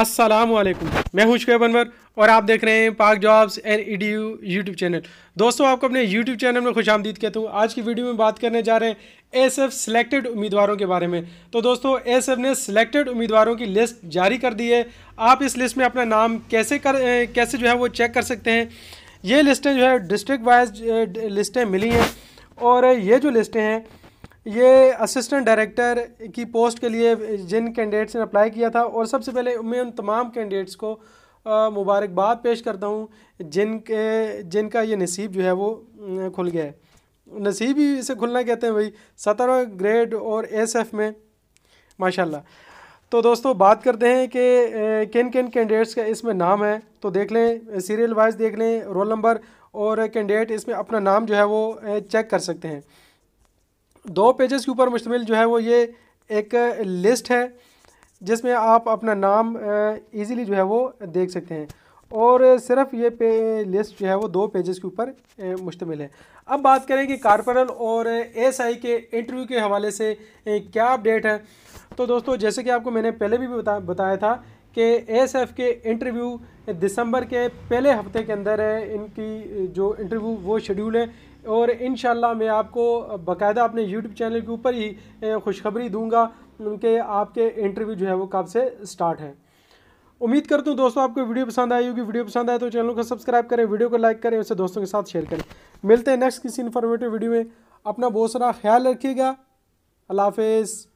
अस्सलाम वालेकुम मैं हुशकेब बनवर और आप देख रहे हैं Pak jobs and E D U YouTube channel दोस्तों आपको अपने यूट्यूब चैनल में खुश आमदीद कहता हूँ आज की वीडियो में बात करने जा रहे हैं एस एफ सेलेक्टेड उम्मीदवारों के बारे में तो दोस्तों एस एफ ने सिलेक्टेड उम्मीदवारों की लिस्ट जारी कर दी है आप इस लिस्ट में अपना नाम कैसे कर कैसे जो है वो चेक कर सकते हैं ये लिस्टें जो है डिस्ट्रिक्ट वाइज लिस्टें मिली हैं और ये जो लिस्टें हैं ये असिस्टेंट डायरेक्टर की पोस्ट के लिए जिन कैंडिडेट्स ने अप्लाई किया था और सबसे पहले मैं उन तमाम कैंडिडेट्स को मुबारकबाद पेश करता हूँ जिनके जिनका ये नसीब जो है वो खुल गया है नसीब ही इसे खुलना कहते हैं भाई सत्रह ग्रेड और एफ में माशाल्लाह तो दोस्तों बात करते हैं कि किन किन कैंडिडेट्स का इसमें नाम है तो देख लें सीरियल वाइज देख लें रोल नंबर और कैंडिडेट इसमें अपना नाम जो है वो चेक कर सकते हैं दो पेजेस के ऊपर मुश्तमिल जो है वो ये एक लिस्ट है जिसमें आप अपना नाम इजीली जो है वो देख सकते हैं और सिर्फ ये पे लिस्ट जो है वो दो पेजेस के ऊपर मुश्तमिल है अब बात करें कि कारपोरल और एसआई के इंटरव्यू के हवाले से क्या अपडेट है तो दोस्तों जैसे कि आपको मैंने पहले भी बता बताया था कि एएसएफ के इंटरव्यू दिसंबर के पहले हफ्ते के अंदर है इनकी जो इंटरव्यू वो शेड्यूल है और इन मैं आपको बाकायदा अपने यूट्यूब चैनल के ऊपर ही खुशखबरी दूंगा कि आपके इंटरव्यू जो है वो कब से स्टार्ट है उम्मीद करता हूँ दोस्तों आपको वीडियो पसंद आई होगी वीडियो पसंद आए तो चैनल को सब्सक्राइब करें वीडियो को लाइक करें उसे दोस्तों के साथ शेयर करें मिलते हैं नेक्स्ट किसी इन्फॉर्मेटिव वीडियो में अपना बहुत सारा ख्याल रखिएगा अल्लाफ़